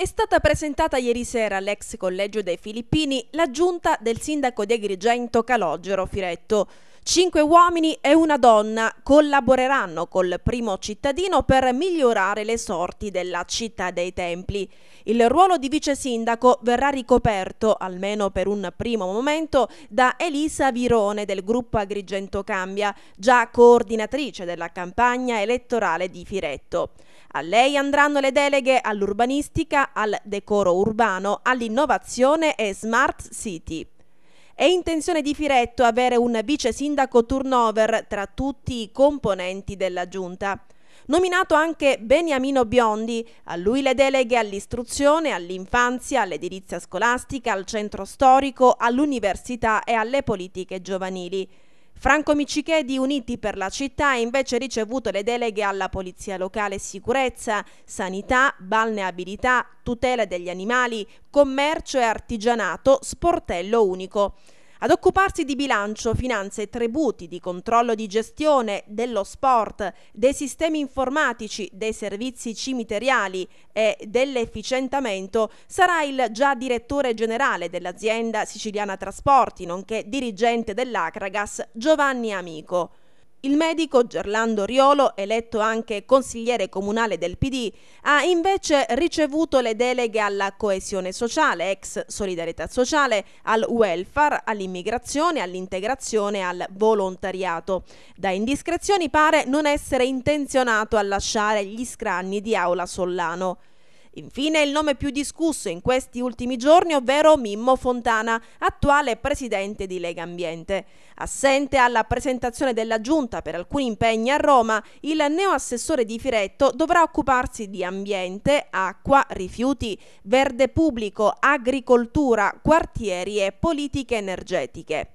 È stata presentata ieri sera all'ex collegio dei Filippini la giunta del sindaco di Agrigento Calogero Firetto. Cinque uomini e una donna collaboreranno col primo cittadino per migliorare le sorti della città dei templi. Il ruolo di vice sindaco verrà ricoperto, almeno per un primo momento, da Elisa Virone del gruppo Agrigento Cambia, già coordinatrice della campagna elettorale di Firetto. A lei andranno le deleghe all'urbanistica, al decoro urbano, all'innovazione e Smart City. È intenzione di Firetto avere un vice sindaco turnover tra tutti i componenti della giunta. Nominato anche Beniamino Biondi, a lui le deleghe all'istruzione, all'infanzia, all'edilizia scolastica, al centro storico, all'università e alle politiche giovanili. Franco Micichedi Uniti per la città ha invece ricevuto le deleghe alla polizia locale sicurezza, sanità, balneabilità, tutela degli animali, commercio e artigianato, sportello unico. Ad occuparsi di bilancio, finanze e tributi, di controllo di gestione, dello sport, dei sistemi informatici, dei servizi cimiteriali e dell'efficientamento sarà il già direttore generale dell'azienda siciliana Trasporti, nonché dirigente dell'Acragas, Giovanni Amico. Il medico Gerlando Riolo, eletto anche consigliere comunale del PD, ha invece ricevuto le deleghe alla coesione sociale, ex solidarietà sociale, al welfare, all'immigrazione, all'integrazione, al volontariato. Da indiscrezioni pare non essere intenzionato a lasciare gli scranni di Aula Sollano. Infine il nome più discusso in questi ultimi giorni, ovvero Mimmo Fontana, attuale presidente di Lega Ambiente. Assente alla presentazione della giunta per alcuni impegni a Roma, il neoassessore di Firetto dovrà occuparsi di ambiente, acqua, rifiuti, verde pubblico, agricoltura, quartieri e politiche energetiche.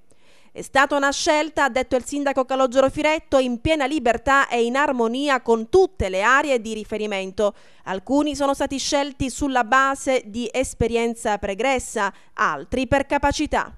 È stata una scelta, ha detto il sindaco Calogero Firetto, in piena libertà e in armonia con tutte le aree di riferimento. Alcuni sono stati scelti sulla base di esperienza pregressa, altri per capacità.